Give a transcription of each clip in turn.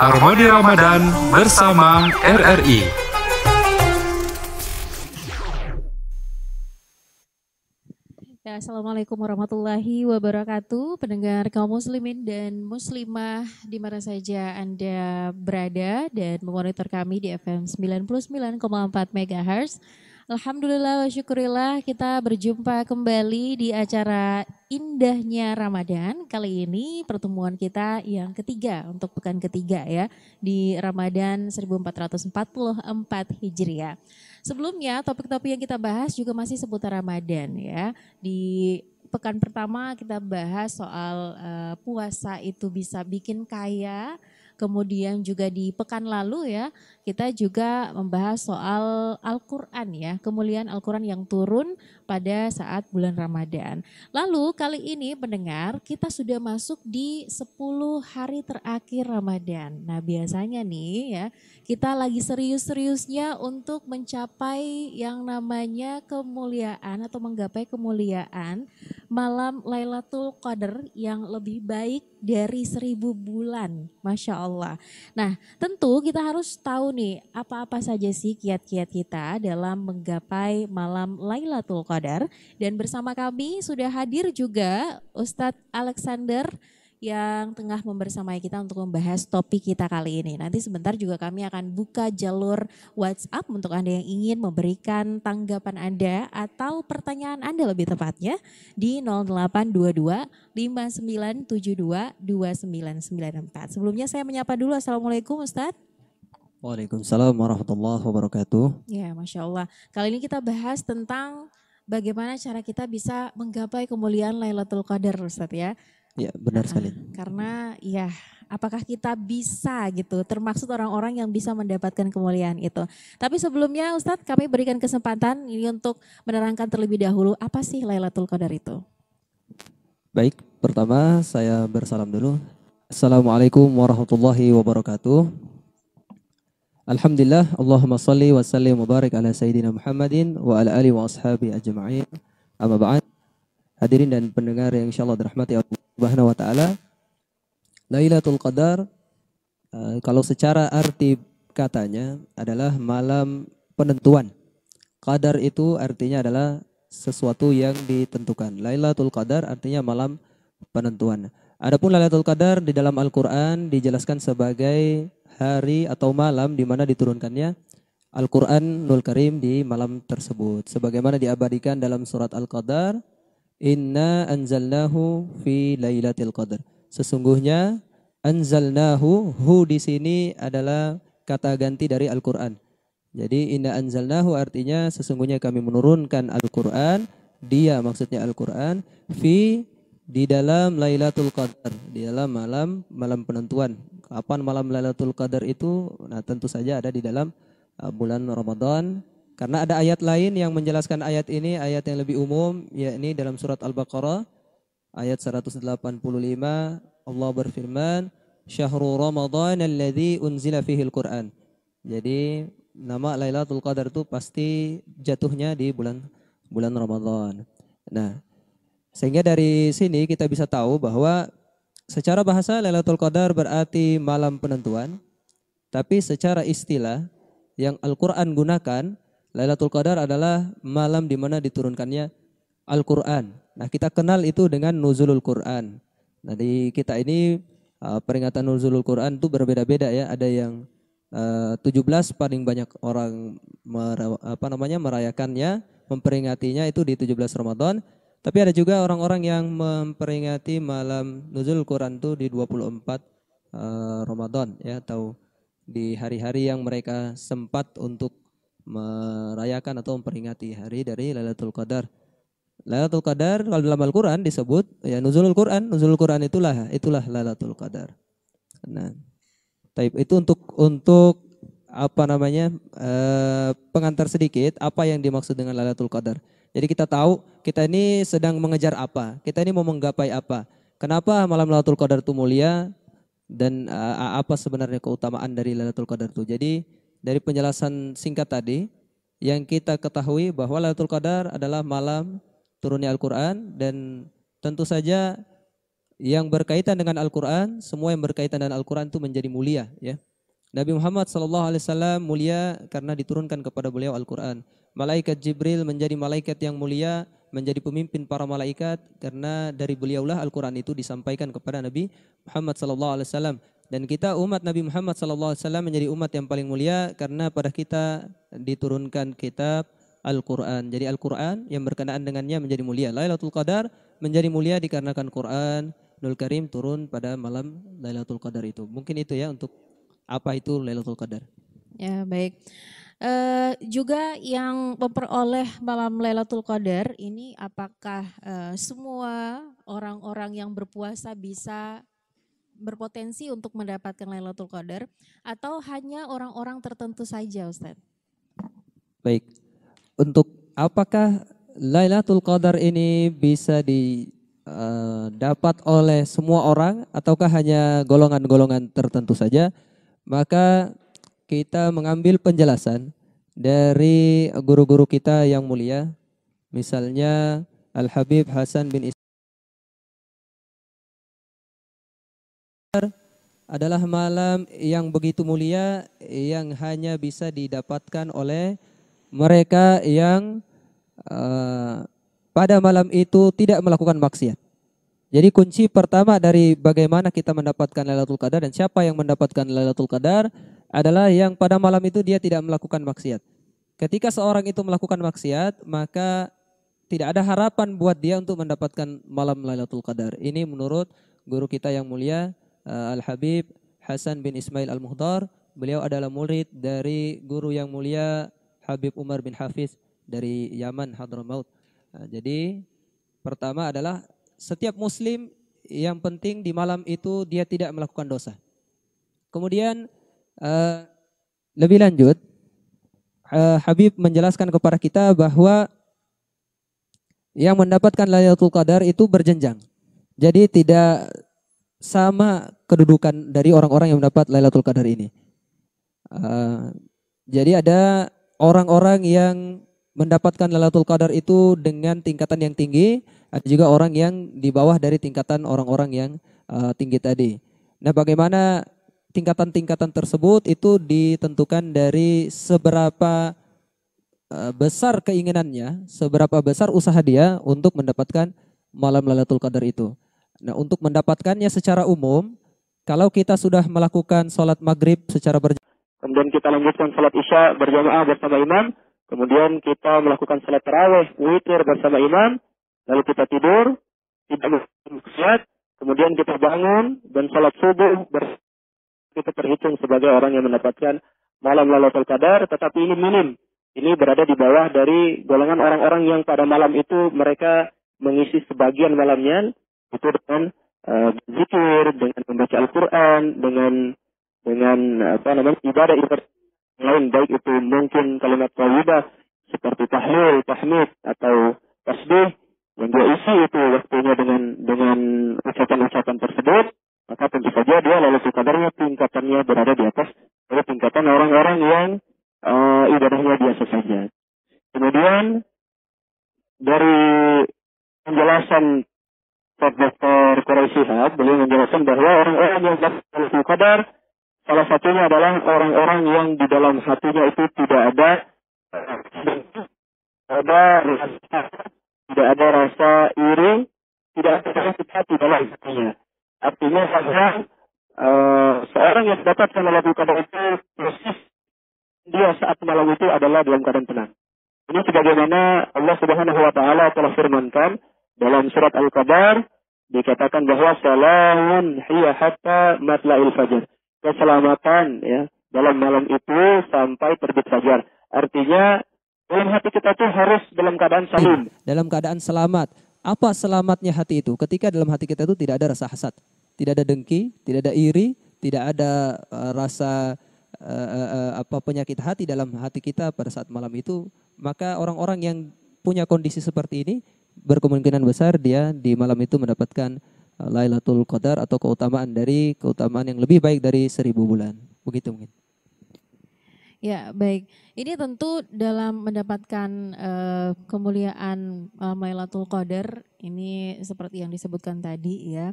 Harmoni Ramadan bersama RRI. Ya, Assalamualaikum warahmatullahi wabarakatuh Pendengar kaum muslimin dan muslimah di mana saja Anda berada dan memonitor kami di FM 99,4 MHz Alhamdulillah wa syukurillah kita berjumpa kembali di acara Indahnya Ramadan. Kali ini pertemuan kita yang ketiga untuk pekan ketiga ya di Ramadan 1444 Hijriah. Sebelumnya topik-topik yang kita bahas juga masih seputar Ramadan ya. Di pekan pertama kita bahas soal uh, puasa itu bisa bikin kaya. Kemudian juga di pekan lalu ya kita juga membahas soal Al-Quran ya, kemuliaan Al-Quran yang turun pada saat bulan Ramadan. Lalu kali ini pendengar kita sudah masuk di 10 hari terakhir Ramadan. Nah biasanya nih ya kita lagi serius-seriusnya untuk mencapai yang namanya kemuliaan atau menggapai kemuliaan malam Lailatul Qadar yang lebih baik dari seribu bulan. Masya Allah. Nah tentu kita harus tahu nih, apa-apa saja sih kiat-kiat kita dalam menggapai malam Lailatul Qadar? Dan bersama kami sudah hadir juga Ustadz Alexander yang tengah membersamai kita untuk membahas topik kita kali ini. Nanti sebentar juga kami akan buka jalur WhatsApp untuk Anda yang ingin memberikan tanggapan Anda atau pertanyaan Anda lebih tepatnya di 0822 5972 2994. Sebelumnya saya menyapa dulu Assalamualaikum Ustadz. Waalaikumsalam warahmatullahi wabarakatuh. Ya, Masya Allah. Kali ini kita bahas tentang bagaimana cara kita bisa menggapai kemuliaan Lailatul Qadar, Ustaz ya. Ya, benar nah, sekali. Karena ya, apakah kita bisa gitu, termasuk orang-orang yang bisa mendapatkan kemuliaan itu. Tapi sebelumnya Ustadz, kami berikan kesempatan ini untuk menerangkan terlebih dahulu, apa sih Lailatul Qadar itu? Baik, pertama saya bersalam dulu. Assalamualaikum warahmatullahi wabarakatuh. Alhamdulillah, Allahumma salli wa salli mubarak ala Sayyidina Muhammadin wa ala alihi wa ashabi ajma'in. Amma ba'an, Hadirin dan pendengar yang insyaallah dirahmati Allah Subhanahu wa taala. Lailatul Qadar eh, kalau secara arti katanya adalah malam penentuan. Qadar itu artinya adalah sesuatu yang ditentukan. Lailatul Qadar artinya malam penentuan. Adapun Lailatul Qadar di dalam Al-Qur'an dijelaskan sebagai hari atau malam di mana diturunkannya Al-Quran Nul Karim di malam tersebut. Sebagaimana diabadikan dalam surat Al-Qadar, Inna anzalnahu fi lailatul qadar. Sesungguhnya anzalnahu hu di sini adalah kata ganti dari Al-Qur'an. Jadi inna anzalnahu artinya sesungguhnya kami menurunkan Al-Qur'an, dia maksudnya Al-Qur'an fi di dalam Lailatul Qadar, di dalam malam malam penentuan, kapan malam Lailatul Qadar itu nah tentu saja ada di dalam uh, bulan Ramadan karena ada ayat lain yang menjelaskan ayat ini ayat yang lebih umum yakni dalam surat Al-Baqarah ayat 185 Allah berfirman syahrul ramadan alladzi unzila fihil quran jadi nama Lailatul Qadar itu pasti jatuhnya di bulan bulan Ramadan. Nah, sehingga dari sini kita bisa tahu bahwa Secara bahasa Lailatul Qadar berarti malam penentuan, tapi secara istilah yang Al-Qur'an gunakan, Lailatul Qadar adalah malam di mana diturunkannya Al-Qur'an. Nah, kita kenal itu dengan nuzulul Qur'an. Nah, di kita ini uh, peringatan nuzulul Qur'an itu berbeda-beda ya, ada yang 17 uh, paling banyak orang apa namanya merayakannya, memperingatinya itu di 17 Ramadan tapi ada juga orang-orang yang memperingati malam nuzul Quran itu di 24 uh, eh, Ramadan ya atau di hari-hari yang mereka sempat untuk merayakan atau memperingati hari dari Lailatul Qadar. Lailatul Qadar kalau dalam Al-Qur'an disebut ya nuzulul Qur'an, nuzulul Qur'an itulah itulah Lailatul Qadar. Nah, tapi itu untuk untuk apa namanya? Eh, pengantar sedikit apa yang dimaksud dengan Lailatul Qadar. Jadi kita tahu kita ini sedang mengejar apa, kita ini mau menggapai apa. Kenapa malam Lailatul Qadar itu mulia dan uh, apa sebenarnya keutamaan dari Lailatul Qadar itu. Jadi dari penjelasan singkat tadi yang kita ketahui bahwa Lailatul Qadar adalah malam turunnya Al-Qur'an dan tentu saja yang berkaitan dengan Al-Qur'an, semua yang berkaitan dengan Al-Qur'an itu menjadi mulia ya. Nabi Muhammad Alaihi Wasallam mulia karena diturunkan kepada beliau Al-Quran. Malaikat Jibril menjadi malaikat yang mulia, menjadi pemimpin para malaikat karena dari beliaulah Al-Quran itu disampaikan kepada Nabi Muhammad Alaihi Wasallam. Dan kita umat Nabi Muhammad Alaihi Wasallam menjadi umat yang paling mulia karena pada kita diturunkan kitab Al-Quran. Jadi Al-Quran yang berkenaan dengannya menjadi mulia. Lailatul Qadar menjadi mulia dikarenakan Quran Nul Karim turun pada malam Lailatul Qadar itu. Mungkin itu ya untuk apa itu Lailatul Qadar. Ya, baik. Uh, juga yang memperoleh malam Lailatul Qadar ini apakah uh, semua orang-orang yang berpuasa bisa berpotensi untuk mendapatkan Lailatul Qadar atau hanya orang-orang tertentu saja Ustaz? Baik. Untuk apakah Lailatul Qadar ini bisa didapat eh, uh, oleh semua orang ataukah hanya golongan-golongan tertentu saja? maka kita mengambil penjelasan dari guru-guru kita yang mulia, misalnya Al-Habib Hasan bin Is adalah malam yang begitu mulia yang hanya bisa didapatkan oleh mereka yang uh, pada malam itu tidak melakukan maksiat. Jadi kunci pertama dari bagaimana kita mendapatkan Lailatul Qadar dan siapa yang mendapatkan Lailatul Qadar adalah yang pada malam itu dia tidak melakukan maksiat. Ketika seorang itu melakukan maksiat, maka tidak ada harapan buat dia untuk mendapatkan malam Lailatul Qadar. Ini menurut guru kita yang mulia eh, Al Habib Hasan bin Ismail Al Muhtar. Beliau adalah murid dari guru yang mulia Habib Umar bin Hafiz dari Yaman Hadramaut. Nah, jadi pertama adalah setiap muslim yang penting di malam itu dia tidak melakukan dosa. Kemudian uh, lebih lanjut uh, Habib menjelaskan kepada kita bahwa yang mendapatkan Lailatul Qadar itu berjenjang. Jadi tidak sama kedudukan dari orang-orang yang mendapat Lailatul Qadar ini. Uh, jadi ada orang-orang yang mendapatkan Lailatul Qadar itu dengan tingkatan yang tinggi, ada juga orang yang di bawah dari tingkatan orang-orang yang uh, tinggi tadi. Nah, bagaimana tingkatan-tingkatan tersebut itu ditentukan dari seberapa eh, besar keinginannya, seberapa besar usaha dia untuk mendapatkan malam Lailatul Qadar itu. Nah, untuk mendapatkannya secara umum, kalau kita sudah melakukan sholat maghrib secara berjamaah, kemudian kita lanjutkan sholat isya berjamaah bersama imam, Kemudian kita melakukan salat taraweh, witir bersama imam, lalu kita tidur, tidak maksiat, kemudian kita bangun dan salat subuh kita terhitung sebagai orang yang mendapatkan malam lalu Qadar, tetapi ini minim. Ini berada di bawah dari golongan orang-orang yang pada malam itu mereka mengisi sebagian malamnya itu dengan uh, zikir, dengan membaca Al-Qur'an, dengan dengan apa namanya ibadah ibadah lain baik itu mungkin kalimat tawibah seperti tahlil, tahmid atau tasbih yang dia isi itu waktunya dengan dengan ucapan-ucapan tersebut maka tentu saja dia lalu kadarnya tingkatannya berada di atas dari tingkatan orang-orang yang uh, ibadahnya biasa saja. Kemudian dari penjelasan Dr. Quraisy Shihab beliau menjelaskan bahwa orang-orang yang dapat qadar Salah satunya adalah orang-orang yang di dalam hatinya itu tidak ada ada rasa, tidak ada rasa iri, tidak ada rasa hati dalam hatinya. Artinya saja uh, seorang yang dapat melalui keadaan itu persis dia saat malam itu adalah dalam keadaan tenang. Ini sebagaimana Allah Subhanahu wa taala telah firmankan dalam surat Al-Qadar dikatakan bahwa salamun hiya hatta matla'il fajr keselamatan ya dalam malam itu sampai terbit fajar. Artinya dalam hati kita itu harus dalam keadaan iya, salim. Dalam keadaan selamat. Apa selamatnya hati itu? Ketika dalam hati kita itu tidak ada rasa hasad, tidak ada dengki, tidak ada iri, tidak ada uh, rasa uh, uh, apa penyakit hati dalam hati kita pada saat malam itu, maka orang-orang yang punya kondisi seperti ini berkemungkinan besar dia di malam itu mendapatkan Eh, Lailatul Qadar atau keutamaan dari keutamaan yang lebih baik dari seribu bulan. Begitu mungkin. Ya baik, ini tentu dalam mendapatkan uh, kemuliaan uh, Lailatul Qadar ini seperti yang disebutkan tadi ya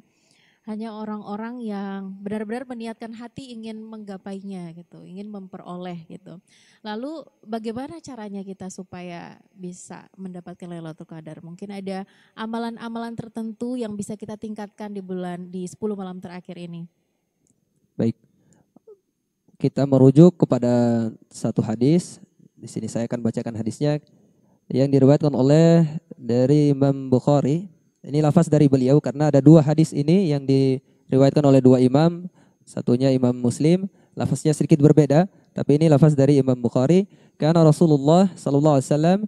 hanya orang-orang yang benar-benar meniatkan hati ingin menggapainya gitu, ingin memperoleh gitu. Lalu bagaimana caranya kita supaya bisa mendapatkan Lailatul Qadar? Mungkin ada amalan-amalan tertentu yang bisa kita tingkatkan di bulan di 10 malam terakhir ini. Baik. Kita merujuk kepada satu hadis. Di sini saya akan bacakan hadisnya yang diriwayatkan oleh dari Imam Bukhari ini lafaz dari beliau karena ada dua hadis ini yang diriwayatkan oleh dua imam. Satunya Imam Muslim, lafaznya sedikit berbeda, tapi ini lafaz dari Imam Bukhari. Karena Rasulullah SAW, alaihi wasallam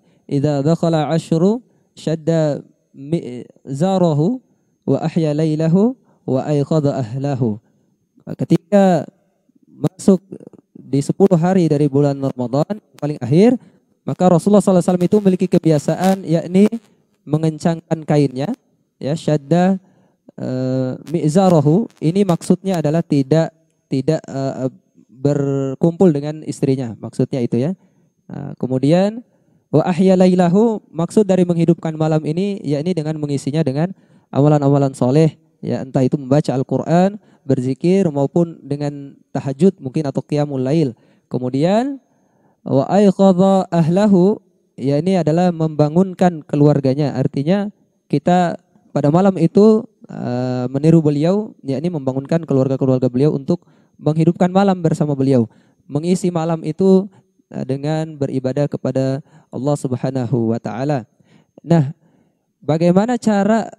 dakhala ashru shadda zarahu wa ahya lailahu wa ayqadha ahlahu. Ketika masuk di 10 hari dari bulan Ramadan paling akhir, maka Rasulullah SAW itu memiliki kebiasaan yakni mengencangkan kainnya ya syadda uh, mi'zarahu ini maksudnya adalah tidak tidak uh, berkumpul dengan istrinya maksudnya itu ya uh, kemudian wa ahya lailahu maksud dari menghidupkan malam ini yakni dengan mengisinya dengan amalan-amalan soleh ya entah itu membaca Al-Qur'an berzikir maupun dengan tahajud mungkin atau qiyamul lail kemudian wa ayqadha ahlahu ya ini adalah membangunkan keluarganya artinya kita pada malam itu uh, meniru beliau, yakni membangunkan keluarga-keluarga beliau untuk menghidupkan malam bersama beliau, mengisi malam itu uh, dengan beribadah kepada Allah Subhanahu wa taala. Nah, bagaimana cara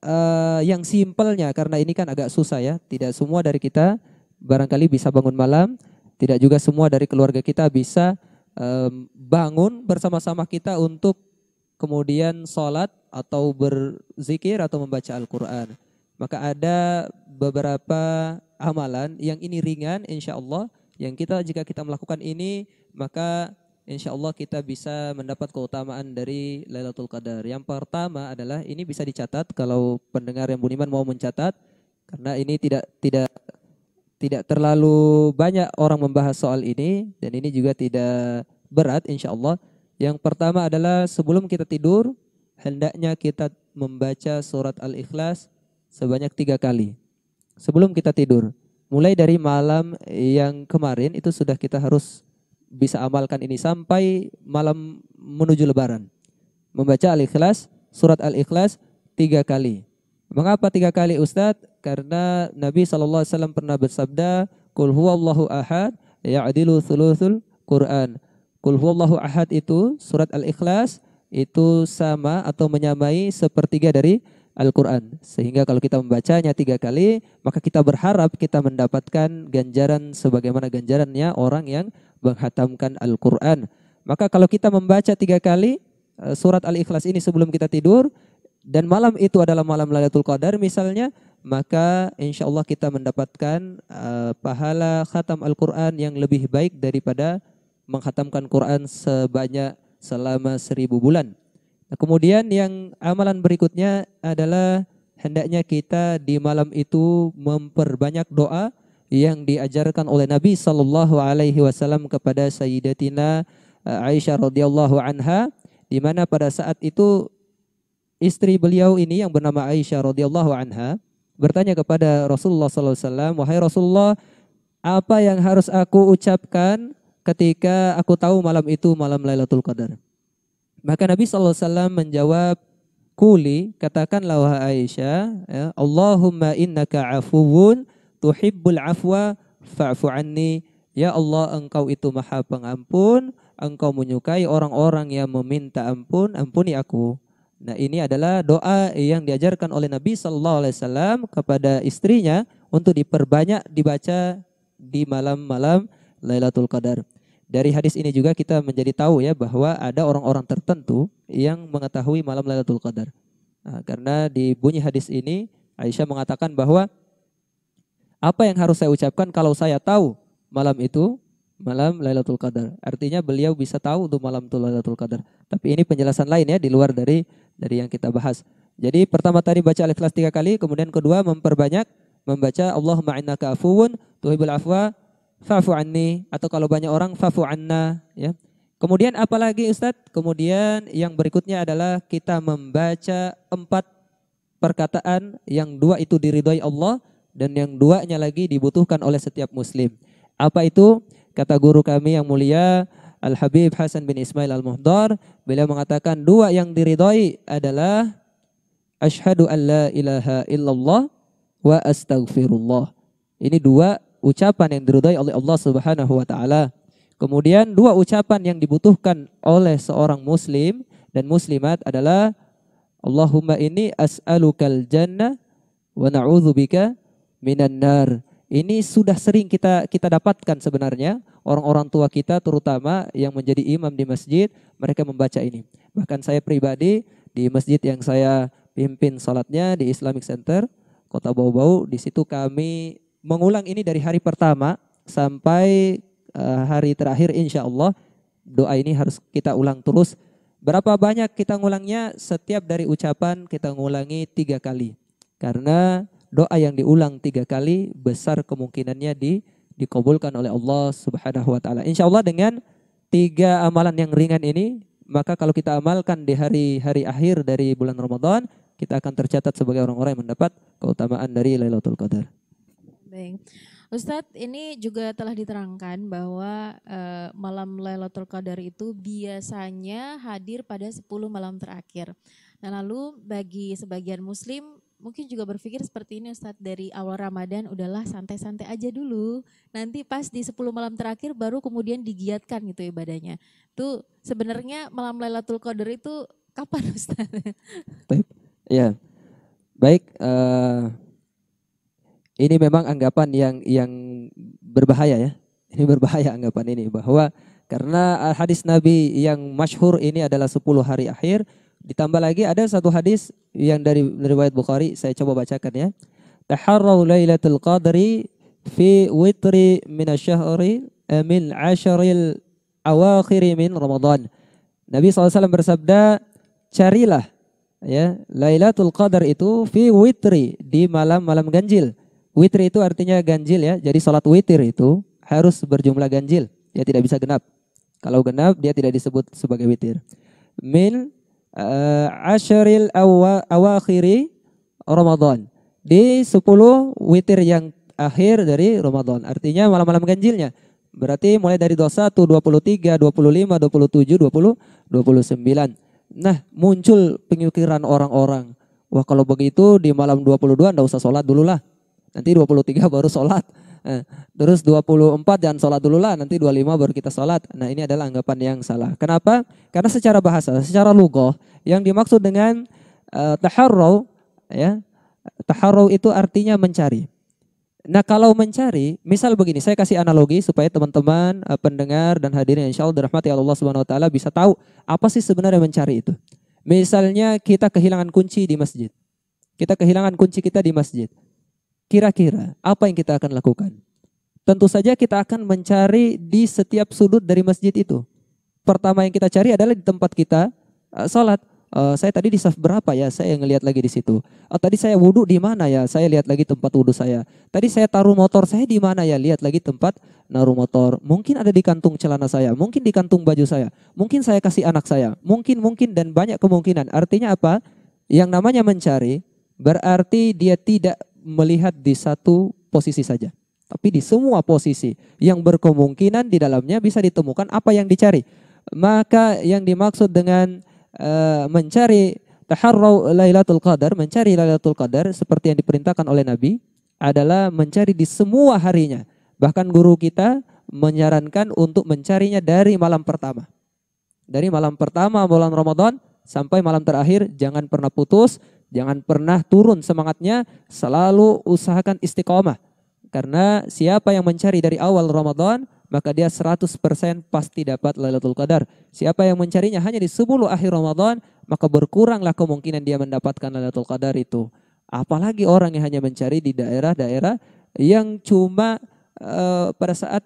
uh, yang simpelnya karena ini kan agak susah ya, tidak semua dari kita barangkali bisa bangun malam, tidak juga semua dari keluarga kita bisa bangun bersama-sama kita untuk kemudian sholat atau berzikir atau membaca Al-Quran. Maka ada beberapa amalan yang ini ringan insya Allah yang kita jika kita melakukan ini maka insya Allah kita bisa mendapat keutamaan dari Lailatul Qadar. Yang pertama adalah ini bisa dicatat kalau pendengar yang buniman mau mencatat karena ini tidak tidak tidak terlalu banyak orang membahas soal ini dan ini juga tidak berat insya Allah. Yang pertama adalah sebelum kita tidur, hendaknya kita membaca surat Al-Ikhlas sebanyak tiga kali. Sebelum kita tidur. Mulai dari malam yang kemarin itu sudah kita harus bisa amalkan ini sampai malam menuju lebaran. Membaca Al-Ikhlas, surat Al-Ikhlas tiga kali. Mengapa tiga kali Ustadz? Karena Nabi SAW pernah bersabda, Kul huwallahu ahad, ya'adilu thuluthul Qur'an. Kul huwallahu ahad itu surat Al-Ikhlas itu sama atau menyamai sepertiga dari Al-Quran. Sehingga kalau kita membacanya tiga kali, maka kita berharap kita mendapatkan ganjaran sebagaimana ganjarannya orang yang menghatamkan Al-Quran. Maka kalau kita membaca tiga kali eh, surat Al-Ikhlas ini sebelum kita tidur, dan malam itu adalah malam Lailatul Qadar misalnya, maka insya Allah kita mendapatkan uh, pahala khatam Al-Quran yang lebih baik daripada menghatamkan Quran sebanyak selama seribu bulan. Nah, kemudian yang amalan berikutnya adalah hendaknya kita di malam itu memperbanyak doa yang diajarkan oleh Nabi Shallallahu Alaihi Wasallam kepada Sayyidatina eh, Aisyah radhiyallahu anha, di mana pada saat itu istri beliau ini yang bernama Aisyah radhiyallahu anha bertanya kepada Rasulullah Sallallahu Alaihi Wasallam, wahai Rasulullah, apa yang harus aku ucapkan ketika aku tahu malam itu malam Lailatul Qadar. Maka Nabi SAW menjawab, Kuli, katakanlah wahai Aisyah, ya, Allahumma innaka afuun tuhibbul afwa fa'fu anni. Ya Allah, engkau itu maha pengampun, engkau menyukai orang-orang yang meminta ampun, ampuni aku. Nah ini adalah doa yang diajarkan oleh Nabi Sallallahu Alaihi Wasallam kepada istrinya untuk diperbanyak dibaca di malam-malam Lailatul Qadar. Dari hadis ini juga kita menjadi tahu ya bahwa ada orang-orang tertentu yang mengetahui malam Lailatul Qadar. Nah, karena di bunyi hadis ini Aisyah mengatakan bahwa apa yang harus saya ucapkan kalau saya tahu malam itu malam Lailatul Qadar. Artinya beliau bisa tahu untuk malam itu Lailatul Qadar. Tapi ini penjelasan lain ya di luar dari dari yang kita bahas. Jadi pertama tadi baca Al-Ikhlas tiga kali, kemudian kedua memperbanyak membaca Allahumma innaka afuwun tuhibbul afwa fafu anni atau kalau banyak orang fafu anna ya. Kemudian apalagi Ustadz? Kemudian yang berikutnya adalah kita membaca empat perkataan yang dua itu diridhoi Allah dan yang duanya lagi dibutuhkan oleh setiap muslim. Apa itu? Kata guru kami yang mulia Al-Habib Hasan bin Ismail Al-Muhdar, beliau mengatakan dua yang diridhoi adalah asyhadu alla ilaha illallah wa astaghfirullah. Ini dua ucapan yang diridai oleh Allah Subhanahu wa taala. Kemudian dua ucapan yang dibutuhkan oleh seorang muslim dan muslimat adalah Allahumma ini as'alukal jannah wa na'udzubika minan nar. Ini sudah sering kita kita dapatkan sebenarnya orang-orang tua kita terutama yang menjadi imam di masjid mereka membaca ini. Bahkan saya pribadi di masjid yang saya pimpin salatnya di Islamic Center Kota Bau-Bau di situ kami mengulang ini dari hari pertama sampai eh, hari terakhir insya Allah doa ini harus kita ulang terus. Berapa banyak kita ngulangnya? Setiap dari ucapan kita ngulangi tiga kali. Karena doa yang diulang tiga kali besar kemungkinannya di dikabulkan oleh Allah Subhanahu wa taala. Insya Allah dengan tiga amalan yang ringan ini, maka kalau kita amalkan di hari-hari akhir dari bulan Ramadan, kita akan tercatat sebagai orang-orang yang mendapat keutamaan dari Lailatul Qadar. Baik. Ustadz, ini juga telah diterangkan bahwa uh, malam Lailatul Qadar itu biasanya hadir pada 10 malam terakhir. Nah, lalu bagi sebagian muslim mungkin juga berpikir seperti ini Ustadz dari awal Ramadan udahlah santai-santai aja dulu. Nanti pas di 10 malam terakhir baru kemudian digiatkan gitu ibadahnya. Tuh sebenarnya malam Lailatul Qadar itu kapan Ustadz? Baik. Ya. Baik, uh, ini memang anggapan yang yang berbahaya ya. Ini berbahaya anggapan ini bahwa karena hadis Nabi yang masyhur ini adalah 10 hari akhir, ditambah lagi ada satu hadis yang dari riwayat Bukhari, saya coba bacakan ya. Taharrau lailatul qadri fi witri asyhari min asharil awakhir min Ramadan. Nabi SAW bersabda, carilah ya Lailatul Qadar itu fi witri di malam-malam ganjil witir itu artinya ganjil ya. Jadi sholat witir itu harus berjumlah ganjil. Dia tidak bisa genap. Kalau genap dia tidak disebut sebagai witir. Min uh, asharil awa, awakhiri Ramadan. Di 10 witir yang akhir dari Ramadan. Artinya malam-malam ganjilnya. Berarti mulai dari 21, 23, 25, 27, 20, 29. Nah, muncul penyukiran orang-orang. Wah, kalau begitu di malam 22 enggak usah sholat dululah nanti 23 baru sholat. Eh, terus 24 jangan sholat dulu lah, nanti 25 baru kita sholat. Nah ini adalah anggapan yang salah. Kenapa? Karena secara bahasa, secara lugoh, yang dimaksud dengan uh, eh, taharraw, ya, taharraw itu artinya mencari. Nah kalau mencari, misal begini, saya kasih analogi supaya teman-teman eh, pendengar dan hadirin insya Allah dirahmati Allah Subhanahu Wa Taala bisa tahu apa sih sebenarnya mencari itu. Misalnya kita kehilangan kunci di masjid, kita kehilangan kunci kita di masjid. Kira-kira apa yang kita akan lakukan? Tentu saja kita akan mencari di setiap sudut dari masjid itu. Pertama yang kita cari adalah di tempat kita uh, salat. Uh, saya tadi di saf berapa ya? Saya ngelihat lagi di situ. Uh, tadi saya wudhu di mana ya? Saya lihat lagi tempat wudhu saya. Tadi saya taruh motor saya di mana ya? Lihat lagi tempat naruh motor. Mungkin ada di kantung celana saya, mungkin di kantung baju saya, mungkin saya kasih anak saya, mungkin mungkin dan banyak kemungkinan. Artinya apa? Yang namanya mencari berarti dia tidak melihat di satu posisi saja, tapi di semua posisi yang berkemungkinan di dalamnya bisa ditemukan apa yang dicari. Maka yang dimaksud dengan uh, mencari taharrau Lailatul Qadar, mencari Lailatul Qadar seperti yang diperintahkan oleh Nabi adalah mencari di semua harinya. Bahkan guru kita menyarankan untuk mencarinya dari malam pertama. Dari malam pertama bulan Ramadan sampai malam terakhir jangan pernah putus Jangan pernah turun semangatnya, selalu usahakan istiqomah. Karena siapa yang mencari dari awal Ramadan, maka dia 100% pasti dapat Lailatul Qadar. Siapa yang mencarinya hanya di 10 akhir Ramadan, maka berkuranglah kemungkinan dia mendapatkan Lailatul Qadar itu. Apalagi orang yang hanya mencari di daerah-daerah yang cuma uh, pada saat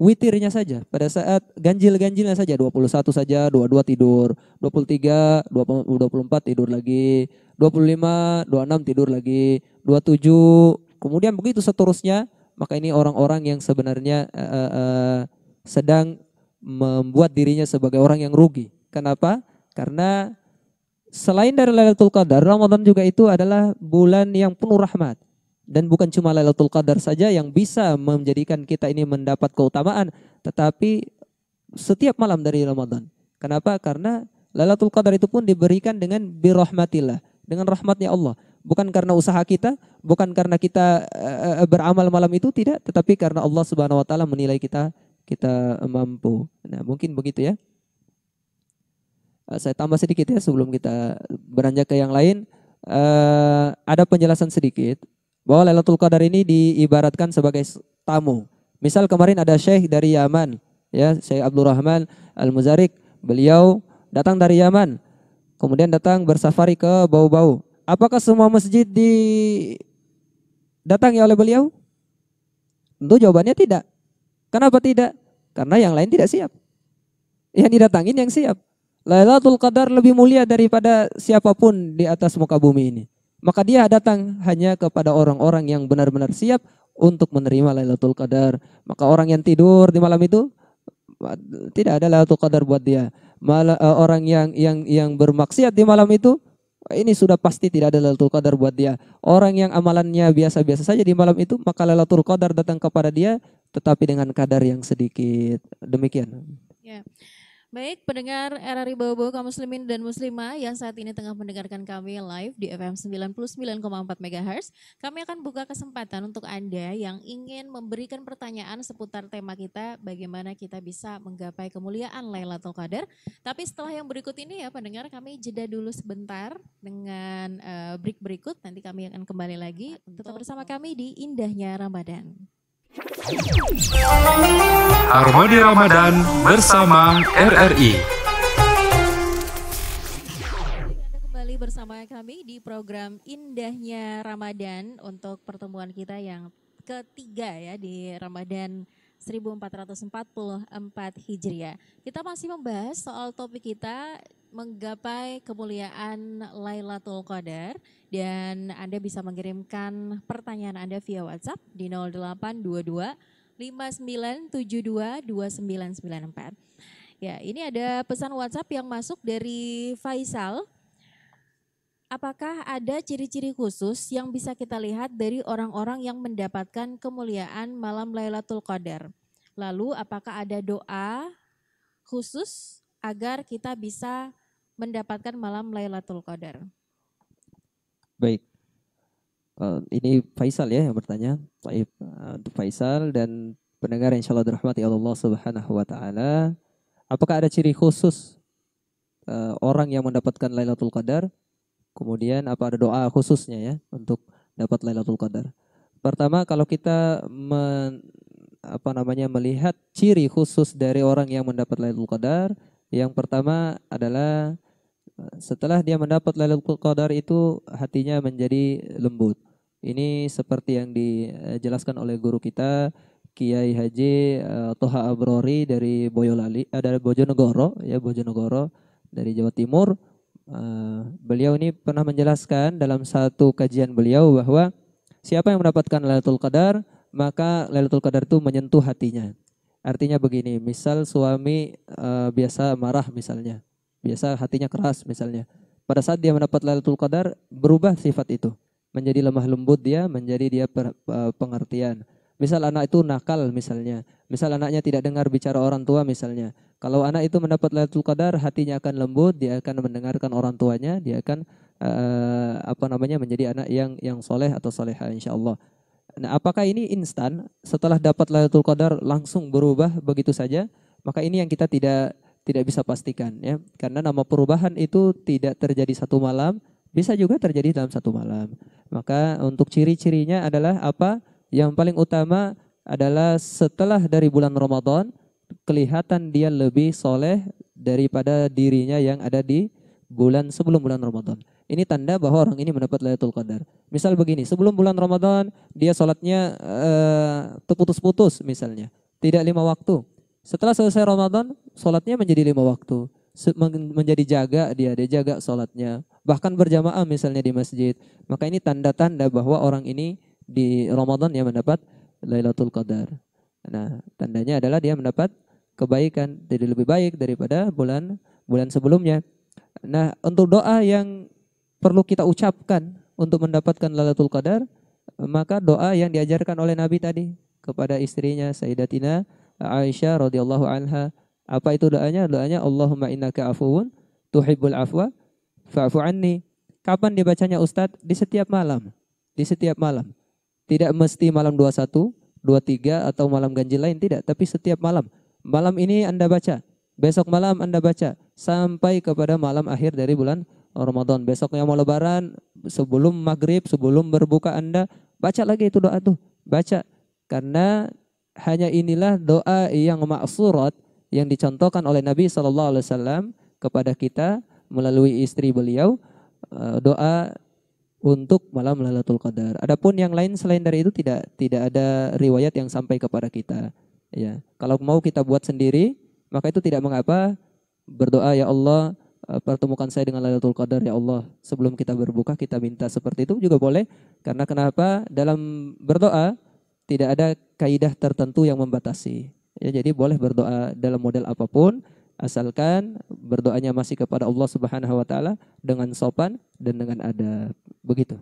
witirnya saja pada saat ganjil-ganjilnya saja 21 saja 22 tidur 23 20, 24 tidur lagi 25 26 tidur lagi 27 kemudian begitu seterusnya maka ini orang-orang yang sebenarnya uh, uh, sedang membuat dirinya sebagai orang yang rugi kenapa karena selain dari Lailatul Qadar Ramadan juga itu adalah bulan yang penuh rahmat dan bukan cuma Lailatul Qadar saja yang bisa menjadikan kita ini mendapat keutamaan, tetapi setiap malam dari Ramadan. Kenapa? Karena Lailatul Qadar itu pun diberikan dengan birahmatillah, dengan rahmatnya Allah. Bukan karena usaha kita, bukan karena kita e, beramal malam itu tidak, tetapi karena Allah Subhanahu wa taala menilai kita kita mampu. Nah, mungkin begitu ya. Eh, saya tambah sedikit ya sebelum kita beranjak ke yang lain. Uh, ada penjelasan sedikit bahwa Lailatul Qadar ini diibaratkan sebagai tamu. Misal kemarin ada Syekh dari Yaman, ya Syekh Abdul Rahman Al-Muzarik, beliau datang dari Yaman, kemudian datang bersafari ke Bau-Bau. Apakah semua masjid di ya oleh beliau? Tentu jawabannya tidak. Kenapa tidak? Karena yang lain tidak siap. Yang didatangin yang siap. Lailatul Qadar lebih mulia daripada siapapun di atas muka bumi ini. Maka dia datang hanya kepada orang-orang yang benar-benar siap untuk menerima Lailatul Qadar. Maka orang yang tidur di malam itu tidak ada Lailatul Qadar buat dia. Malah eh, orang yang yang yang bermaksiat di malam itu ini sudah pasti tidak ada Lailatul Qadar buat dia. Orang yang amalannya biasa-biasa saja di malam itu maka Lailatul Qadar datang kepada dia tetapi dengan kadar yang sedikit. Demikian. Yeah. Baik, pendengar RRI Bobo kaum muslimin dan muslimah yang saat ini tengah mendengarkan kami live di FM 99,4 MHz, kami akan buka kesempatan untuk Anda yang ingin memberikan pertanyaan seputar tema kita bagaimana kita bisa menggapai kemuliaan Lailatul Qadar. Tapi setelah yang berikut ini ya pendengar, kami jeda dulu sebentar dengan uh, break berikut, nanti kami akan kembali lagi. Tetap bersama kami di Indahnya Ramadan. Harmoni Ramadan bersama RRI. bersama kami di program Indahnya Ramadan untuk pertemuan kita yang ketiga ya di Ramadan 1444 Hijriah. Kita masih membahas soal topik kita menggapai kemuliaan Lailatul Qadar dan Anda bisa mengirimkan pertanyaan Anda via WhatsApp di 0822 5972 2994. Ya, ini ada pesan WhatsApp yang masuk dari Faisal. Apakah ada ciri-ciri khusus yang bisa kita lihat dari orang-orang yang mendapatkan kemuliaan malam Lailatul Qadar? Lalu apakah ada doa khusus agar kita bisa mendapatkan malam Lailatul Qadar? Baik. Eh, ini Faisal ya yang bertanya. Baik, eh, untuk Faisal dan pendengar insya Allah dirahmati Allah Subhanahu wa taala. Apakah ada ciri khusus eh, orang yang mendapatkan Lailatul Qadar? Kemudian apa ada doa khususnya ya untuk dapat Lailatul Qadar. Pertama kalau kita men, apa namanya melihat ciri khusus dari orang yang mendapat Lailatul Qadar, yang pertama adalah setelah dia mendapat Lailatul Qadar itu hatinya menjadi lembut. Ini seperti yang dijelaskan oleh guru kita Kiai Haji eh, Toha Abrori dari Boyolali, uh, Bojonegoro ya Bojonegoro dari Jawa Timur Eh, beliau ini pernah menjelaskan dalam satu kajian beliau bahwa siapa yang mendapatkan Lailatul Qadar, maka Lailatul Qadar itu menyentuh hatinya. Artinya begini, misal suami uh, biasa marah misalnya, biasa hatinya keras misalnya. Pada saat dia mendapat Lailatul Qadar, berubah sifat itu. Menjadi lemah lembut dia, menjadi dia per, uh, pengertian. Misal anak itu nakal misalnya, misal anaknya tidak dengar bicara orang tua misalnya. Kalau anak itu mendapat Lailatul Qadar, hatinya akan lembut, dia akan mendengarkan orang tuanya, dia akan uh, apa namanya menjadi anak yang yang soleh atau soleha insya Allah. Nah, apakah ini instan setelah dapat Lailatul Qadar langsung berubah begitu saja? Maka ini yang kita tidak tidak bisa pastikan ya, karena nama perubahan itu tidak terjadi satu malam, bisa juga terjadi dalam satu malam. Maka untuk ciri-cirinya adalah apa? Yang paling utama adalah setelah dari bulan Ramadan kelihatan dia lebih soleh daripada dirinya yang ada di bulan sebelum bulan Ramadan. Ini tanda bahwa orang ini mendapat Lailatul Qadar. Misal begini, sebelum bulan Ramadan dia sholatnya eh, terputus-putus misalnya, tidak lima waktu. Setelah selesai Ramadan, sholatnya menjadi lima waktu, menjadi jaga dia, dia jaga sholatnya. Bahkan berjamaah misalnya di masjid. Maka ini tanda-tanda bahwa orang ini di Ramadan dia mendapat Lailatul Qadar. Nah, tandanya adalah dia mendapat kebaikan jadi lebih baik daripada bulan bulan sebelumnya. Nah, untuk doa yang perlu kita ucapkan untuk mendapatkan Lailatul Qadar, maka doa yang diajarkan oleh Nabi tadi kepada istrinya Sayyidatina Aisyah radhiyallahu anha. Apa itu doanya? Doanya Allahumma innaka afuun tuhibbul afwa fa'fu anni. Kapan dibacanya Ustadz? Di setiap malam. Di setiap malam. Tidak mesti malam 21, 23 atau malam ganjil lain tidak, tapi setiap malam. Malam ini Anda baca, besok malam Anda baca sampai kepada malam akhir dari bulan Ramadan. Besoknya mau lebaran, sebelum maghrib, sebelum berbuka Anda baca lagi itu doa tuh, baca karena hanya inilah doa yang maksurat yang dicontohkan oleh Nabi Shallallahu Alaihi Wasallam kepada kita melalui istri beliau eh, doa untuk malam Lailatul Qadar. Adapun yang lain selain dari itu tidak tidak ada riwayat yang sampai kepada kita. Ya, kalau mau kita buat sendiri, maka itu tidak mengapa berdoa ya Allah eh, pertemukan saya dengan Lailatul Qadar ya Allah. Sebelum kita berbuka kita minta seperti itu juga boleh karena kenapa dalam berdoa tidak ada kaidah tertentu yang membatasi. Ya, jadi boleh berdoa dalam model apapun asalkan berdoanya masih kepada Allah Subhanahu wa taala dengan sopan dan dengan ada Begitu.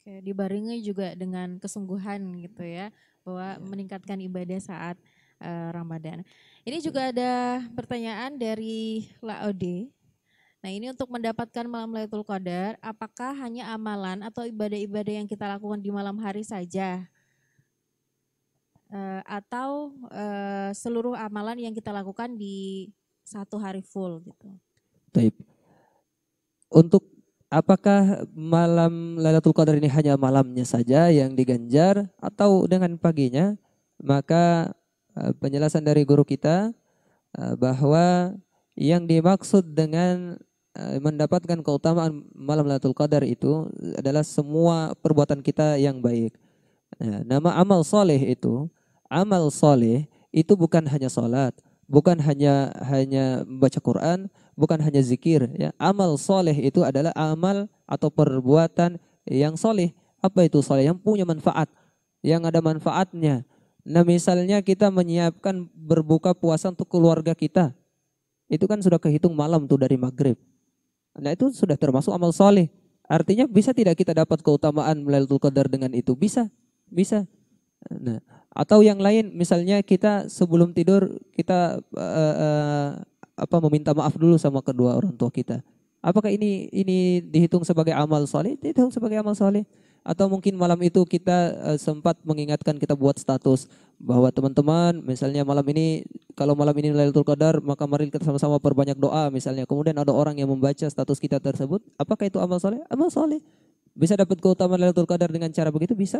Oke, dibarengi juga dengan kesungguhan gitu ya bahwa iya. meningkatkan ibadah saat uh, Ramadan. Ini juga ada pertanyaan dari Laode. Nah, ini untuk mendapatkan malam Lailatul Qadar, apakah hanya amalan atau ibadah-ibadah yang kita lakukan di malam hari saja? Uh, atau uh, seluruh amalan yang kita lakukan di satu hari full gitu. Taib. Untuk apakah malam Lailatul Qadar ini hanya malamnya saja yang diganjar atau dengan paginya? Maka eh, penjelasan dari guru kita eh, bahwa yang dimaksud dengan eh, mendapatkan keutamaan malam Lailatul Qadar itu adalah semua perbuatan kita yang baik. Nah, nama amal soleh itu, amal soleh itu bukan hanya sholat, bukan hanya hanya membaca Quran, bukan hanya zikir ya. Amal soleh itu adalah amal atau perbuatan yang soleh. Apa itu soleh? Yang punya manfaat, yang ada manfaatnya. Nah misalnya kita menyiapkan berbuka puasa untuk keluarga kita. Itu kan sudah kehitung malam tuh dari maghrib. Nah itu sudah termasuk amal soleh. Artinya bisa tidak kita dapat keutamaan melalui Qadar dengan itu? Bisa, bisa. Nah, atau yang lain misalnya kita sebelum tidur kita uh, uh, apa meminta maaf dulu sama kedua orang tua kita apakah ini ini dihitung sebagai amal soleh dihitung sebagai amal soleh atau mungkin malam itu kita uh, sempat mengingatkan kita buat status bahwa teman-teman misalnya malam ini kalau malam ini Lailatul Qadar maka mari kita sama-sama perbanyak doa misalnya kemudian ada orang yang membaca status kita tersebut apakah itu amal soleh amal soleh bisa dapat keutamaan Lailatul Qadar dengan cara begitu bisa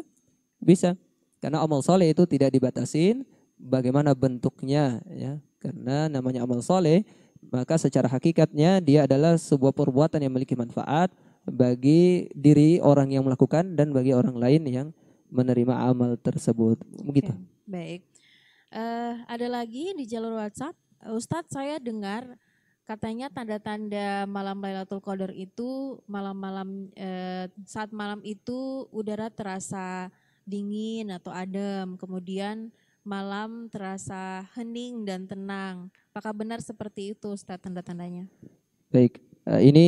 bisa karena amal soleh itu tidak dibatasin bagaimana bentuknya ya. Karena namanya amal soleh maka secara hakikatnya dia adalah sebuah perbuatan yang memiliki manfaat bagi diri orang yang melakukan dan bagi orang lain yang menerima amal tersebut. Begitu. Okay. Baik. Uh, ada lagi di jalur WhatsApp, Ustadz saya dengar katanya tanda-tanda malam Lailatul Qadar itu malam-malam uh, saat malam itu udara terasa dingin atau adem, kemudian malam terasa hening dan tenang. Apakah benar seperti itu Ustaz tanda-tandanya? Baik, eh, ini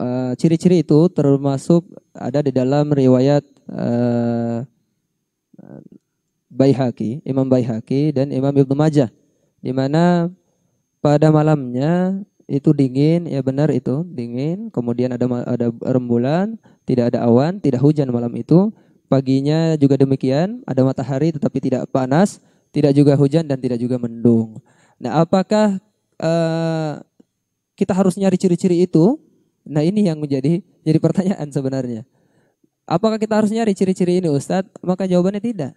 eh, ciri-ciri itu termasuk ada di dalam riwayat uh, Imam Baihaqi dan Imam Ibnu Majah di mana pada malamnya itu dingin ya benar itu dingin kemudian ada ada rembulan tidak ada awan tidak hujan malam itu Paginya juga demikian, ada matahari tetapi tidak panas, tidak juga hujan dan tidak juga mendung. Nah, apakah uh, kita harus nyari ciri-ciri itu? Nah, ini yang menjadi jadi pertanyaan sebenarnya. Apakah kita harus nyari ciri-ciri ini, Ustadz? Maka jawabannya tidak.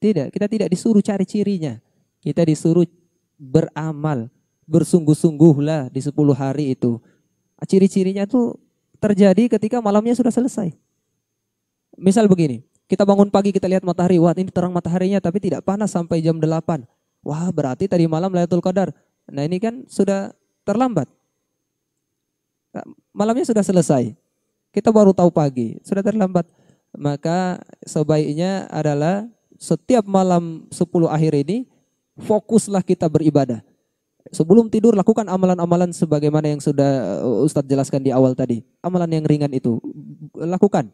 Tidak, kita tidak disuruh cari cirinya. Kita disuruh beramal, bersungguh-sungguhlah di 10 hari itu. Ciri-cirinya tuh terjadi ketika malamnya sudah selesai. Misal begini, kita bangun pagi kita lihat matahari, wah ini terang mataharinya tapi tidak panas sampai jam 8. Wah berarti tadi malam Lailatul Qadar. Nah ini kan sudah terlambat. Nah, malamnya sudah selesai. Kita baru tahu pagi, sudah terlambat. Maka sebaiknya adalah setiap malam 10 akhir ini fokuslah kita beribadah. Sebelum tidur lakukan amalan-amalan sebagaimana yang sudah uh, Ustadz jelaskan di awal tadi. Amalan yang ringan itu lakukan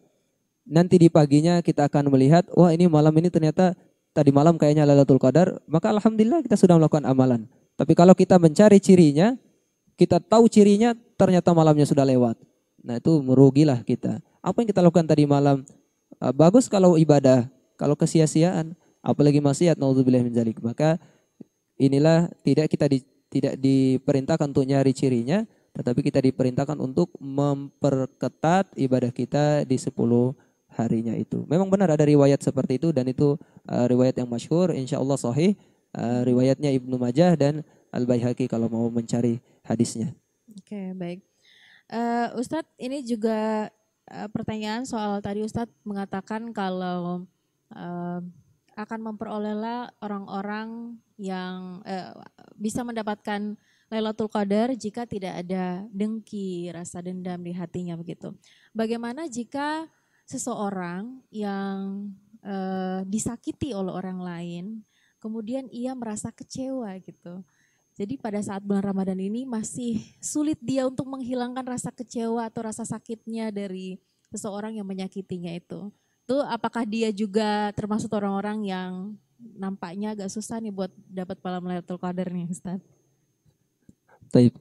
nanti di paginya kita akan melihat, wah ini malam ini ternyata tadi malam kayaknya Lailatul Qadar, maka alhamdulillah kita sudah melakukan amalan. Tapi kalau kita mencari cirinya, kita tahu cirinya ternyata malamnya sudah lewat. Nah, itu merugilah kita. Apa yang kita lakukan tadi malam? Ah, bagus kalau ibadah, kalau kesia-siaan, apalagi maksiat naudzubillah min zalik. Maka inilah tidak kita di, tidak diperintahkan untuk nyari cirinya, tetapi kita diperintahkan untuk memperketat ibadah kita di 10 harinya itu. Memang benar ada riwayat seperti itu dan itu uh, riwayat yang masyhur insyaallah sahih uh, riwayatnya Ibnu Majah dan Al-Baihaqi kalau mau mencari hadisnya. Oke, okay, baik. Uh, Ustadz, ini juga uh, pertanyaan soal tadi Ustadz mengatakan kalau uh, akan memperolehlah orang-orang yang uh, bisa mendapatkan Lailatul Qadar jika tidak ada dengki, rasa dendam di hatinya begitu. Bagaimana jika seseorang yang uh, disakiti oleh orang lain, kemudian ia merasa kecewa gitu. Jadi pada saat bulan Ramadan ini masih sulit dia untuk menghilangkan rasa kecewa atau rasa sakitnya dari seseorang yang menyakitinya itu. Itu apakah dia juga termasuk orang-orang yang nampaknya agak susah nih buat dapat malam Lailatul Qadar nih Ustaz? Taib.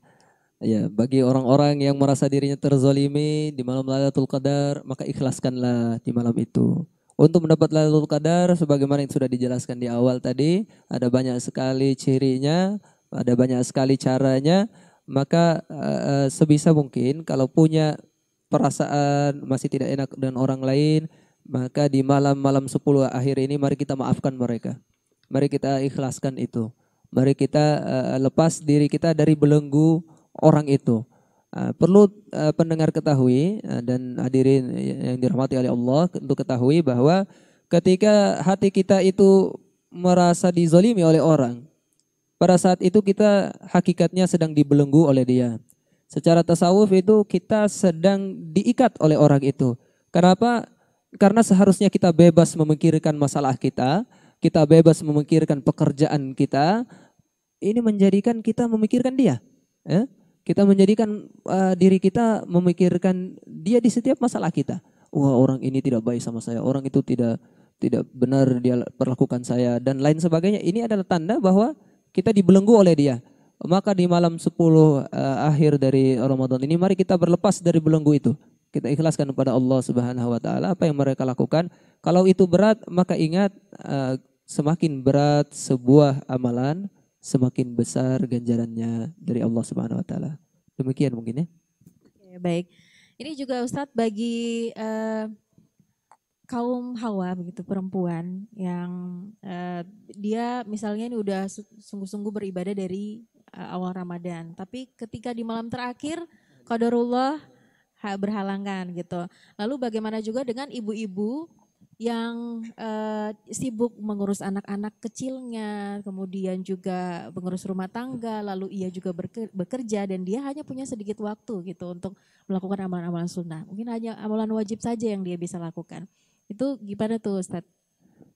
Ya, bagi orang-orang yang merasa dirinya terzolimi di malam Lailatul Qadar, maka ikhlaskanlah di malam itu. Untuk mendapat Lailatul Qadar, sebagaimana yang sudah dijelaskan di awal tadi, ada banyak sekali cirinya, ada banyak sekali caranya, maka uh, sebisa mungkin kalau punya perasaan masih tidak enak dengan orang lain, maka di malam-malam 10 akhir ini mari kita maafkan mereka. Mari kita ikhlaskan itu. Mari kita uh, lepas diri kita dari belenggu orang itu. Eh, perlu eh, pendengar ketahui eh, dan hadirin yang dirahmati oleh Allah untuk ketahui bahwa ketika hati kita itu merasa dizolimi oleh orang, pada saat itu kita hakikatnya sedang dibelenggu oleh dia. Secara tasawuf itu kita sedang diikat oleh orang itu. Kenapa? Karena seharusnya kita bebas memikirkan masalah kita, kita bebas memikirkan pekerjaan kita, ini menjadikan kita memikirkan dia. Eh? Kita menjadikan uh, diri kita memikirkan dia di setiap masalah kita. Wah, orang ini tidak baik sama saya, orang itu tidak tidak benar dia perlakukan saya dan lain sebagainya. Ini adalah tanda bahwa kita dibelenggu oleh dia. Maka di malam 10 uh, eh, akhir dari Ramadan ini mari kita berlepas dari belenggu itu. Kita ikhlaskan kepada Allah Subhanahu wa taala apa yang mereka lakukan. Kalau itu berat, maka ingat uh, semakin berat sebuah amalan, semakin besar ganjarannya dari Allah Subhanahu wa taala. Demikian mungkin ya. Oke, baik. Ini juga Ustadz bagi uh, kaum hawa begitu perempuan yang uh, dia misalnya ini udah sungguh-sungguh beribadah dari uh, awal Ramadan, tapi ketika di malam terakhir qadarullah berhalangan gitu. Lalu bagaimana juga dengan ibu-ibu yang uh, sibuk mengurus anak-anak kecilnya, kemudian juga mengurus rumah tangga, lalu ia juga bekerja dan dia hanya punya sedikit waktu gitu untuk melakukan amalan-amalan sunnah. Mungkin hanya amalan wajib saja yang dia bisa lakukan. Itu gimana tuh Ustaz?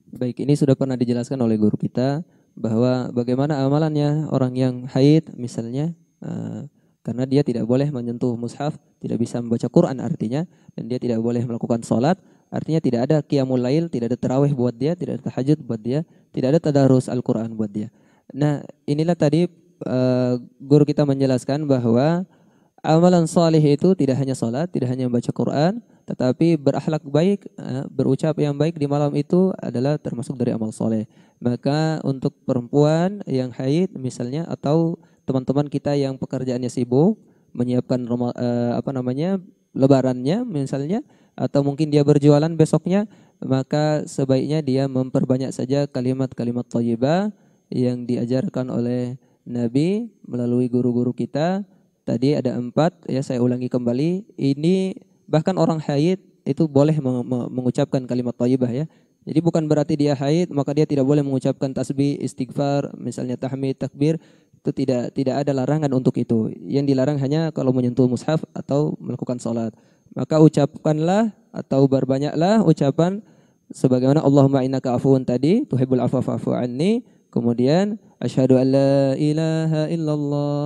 Baik, ini sudah pernah dijelaskan oleh guru kita bahwa bagaimana amalannya orang yang haid misalnya uh, karena dia tidak boleh menyentuh mushaf, tidak bisa membaca Quran artinya dan dia tidak boleh melakukan sholat Artinya tidak ada qiyamul lail, tidak ada terawih buat dia, tidak ada tahajud buat dia, tidak ada tadarus Al-Qur'an buat dia. Nah, inilah tadi uh, guru kita menjelaskan bahwa amalan salih itu tidak hanya sholat tidak hanya membaca Quran, tetapi berakhlak baik, uh, berucap yang baik di malam itu adalah termasuk dari amal soleh. Maka untuk perempuan yang haid misalnya atau teman-teman kita yang pekerjaannya sibuk menyiapkan uh, apa namanya lebarannya misalnya atau mungkin dia berjualan besoknya maka sebaiknya dia memperbanyak saja kalimat-kalimat thayyibah yang diajarkan oleh Nabi melalui guru-guru kita. Tadi ada empat, ya saya ulangi kembali. Ini bahkan orang haid itu boleh mengucapkan kalimat thayyibah ya. Jadi bukan berarti dia haid maka dia tidak boleh mengucapkan tasbih, istighfar, misalnya tahmid, takbir itu tidak tidak ada larangan untuk itu. Yang dilarang hanya kalau menyentuh mushaf atau melakukan salat. Maka ucapkanlah atau berbanyaklah ucapan sebagaimana Allahumma innaka afuun tadi, tuhibbul afwa fa'fu anni, kemudian asyhadu an la ilaha illallah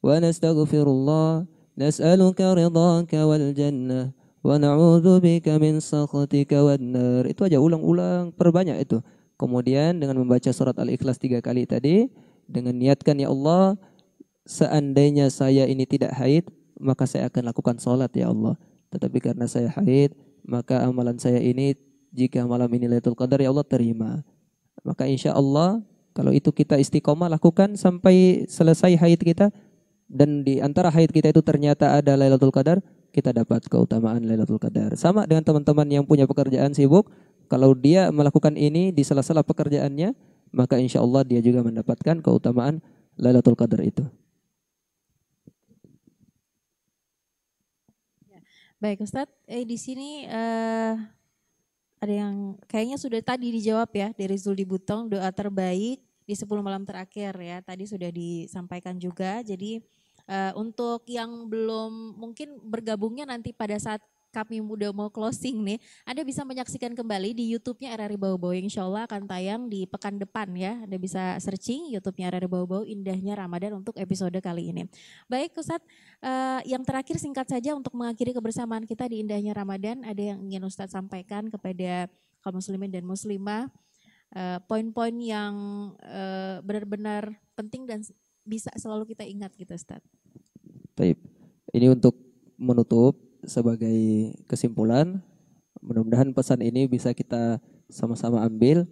wa nastaghfirullah, nas'aluka ridhaka wal jannah wa na'udzu bika min sakhatika wan nar. Itu aja ulang-ulang perbanyak itu. Kemudian dengan membaca surat Al-Ikhlas tiga kali tadi, dengan niatkan ya Allah seandainya saya ini tidak haid maka saya akan lakukan sholat ya Allah tetapi karena saya haid maka amalan saya ini jika malam ini Lailatul Qadar ya Allah terima maka insya Allah kalau itu kita istiqomah lakukan sampai selesai haid kita dan di antara haid kita itu ternyata ada Lailatul Qadar kita dapat keutamaan Lailatul Qadar sama dengan teman-teman yang punya pekerjaan sibuk kalau dia melakukan ini di sela-sela pekerjaannya maka insya Allah dia juga mendapatkan keutamaan Lailatul Qadar itu. Ya. Baik Ustadz, eh, di sini eh, ada yang kayaknya sudah tadi dijawab ya dari Zuldi Butong doa terbaik di 10 malam terakhir ya tadi sudah disampaikan juga jadi Uh, untuk yang belum mungkin bergabungnya nanti pada saat kami udah mau closing nih, Anda bisa menyaksikan kembali di YouTube-nya RRI Bau-Bau yang insya Allah akan tayang di pekan depan ya. Anda bisa searching YouTube-nya RRI Bau-Bau Indahnya Ramadan untuk episode kali ini. Baik Ustadz, uh, yang terakhir singkat saja untuk mengakhiri kebersamaan kita di Indahnya Ramadan, ada yang ingin Ustadz sampaikan kepada kaum muslimin dan muslimah, uh, poin-poin yang eh, benar-benar penting dan bisa selalu kita ingat gitu Ustadz. Baik, ini untuk menutup sebagai kesimpulan, mudah-mudahan pesan ini bisa kita sama-sama ambil.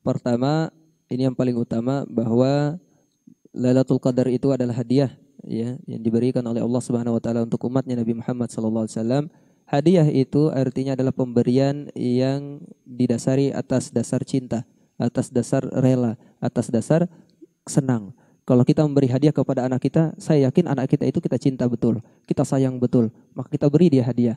Pertama, ini yang paling utama bahwa Lailatul Qadar itu adalah hadiah ya yang diberikan oleh Allah Subhanahu wa taala untuk umatnya Nabi Muhammad sallallahu alaihi wasallam. Hadiah itu artinya adalah pemberian yang didasari atas dasar cinta, atas dasar rela, atas dasar senang. Kalau kita memberi hadiah kepada anak kita, saya yakin anak kita itu kita cinta betul, kita sayang betul, maka kita beri dia hadiah.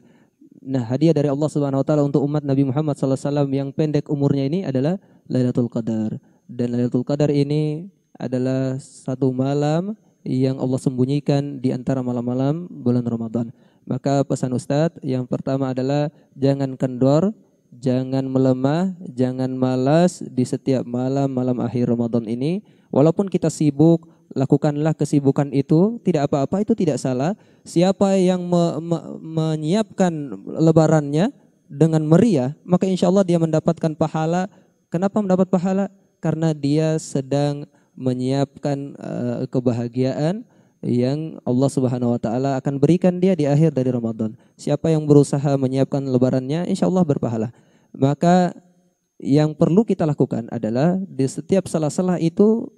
Nah, hadiah dari Allah Subhanahu wa taala untuk umat Nabi Muhammad sallallahu alaihi wasallam yang pendek umurnya ini adalah Lailatul Qadar. Dan Lailatul Qadar ini adalah satu malam yang Allah sembunyikan di antara malam-malam bulan Ramadan. Maka pesan Ustadz yang pertama adalah jangan kendor, jangan melemah, jangan malas di setiap malam-malam akhir Ramadan ini Walaupun kita sibuk, lakukanlah kesibukan itu, tidak apa-apa itu tidak salah. Siapa yang me me menyiapkan lebarannya dengan meriah, maka insya Allah dia mendapatkan pahala. Kenapa mendapat pahala? Karena dia sedang menyiapkan uh, kebahagiaan yang Allah Subhanahu wa taala akan berikan dia di akhir dari Ramadan. Siapa yang berusaha menyiapkan lebarannya insya Allah berpahala. Maka yang perlu kita lakukan adalah di setiap salah-salah itu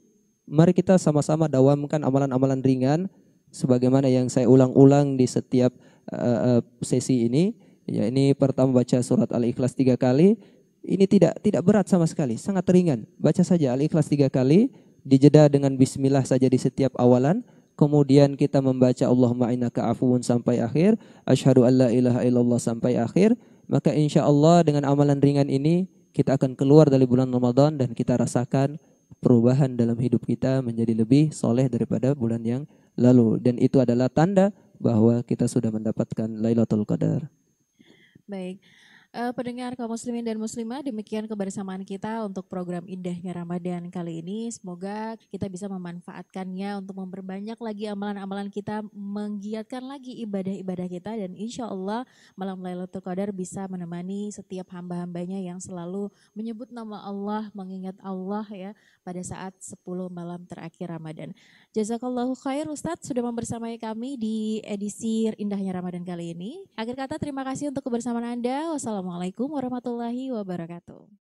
mari kita sama-sama dawamkan amalan-amalan ringan sebagaimana yang saya ulang-ulang di setiap uh, sesi ini ya ini pertama baca surat al-ikhlas tiga kali ini tidak tidak berat sama sekali sangat ringan baca saja al-ikhlas tiga kali dijeda dengan bismillah saja di setiap awalan kemudian kita membaca Allahumma innaka kaafuun sampai akhir asyhadu alla ilaha illallah sampai akhir maka insya Allah dengan amalan ringan ini kita akan keluar dari bulan Ramadan dan kita rasakan perubahan dalam hidup kita menjadi lebih soleh daripada bulan yang lalu. Dan itu adalah tanda bahwa kita sudah mendapatkan Lailatul Qadar. Baik. Uh, pendengar kaum muslimin dan muslimah, demikian kebersamaan kita untuk program Indahnya Ramadan kali ini. Semoga kita bisa memanfaatkannya untuk memperbanyak lagi amalan-amalan kita, menggiatkan lagi ibadah-ibadah kita, dan insya Allah malam Lailatul Qadar bisa menemani setiap hamba-hambanya yang selalu menyebut nama Allah, mengingat Allah ya, pada saat 10 malam terakhir Ramadan. Jazakallahu khair Ustadz sudah membersamai kami di edisi Indahnya Ramadan kali ini. Akhir kata terima kasih untuk kebersamaan Anda. Wassalamualaikum warahmatullahi wabarakatuh.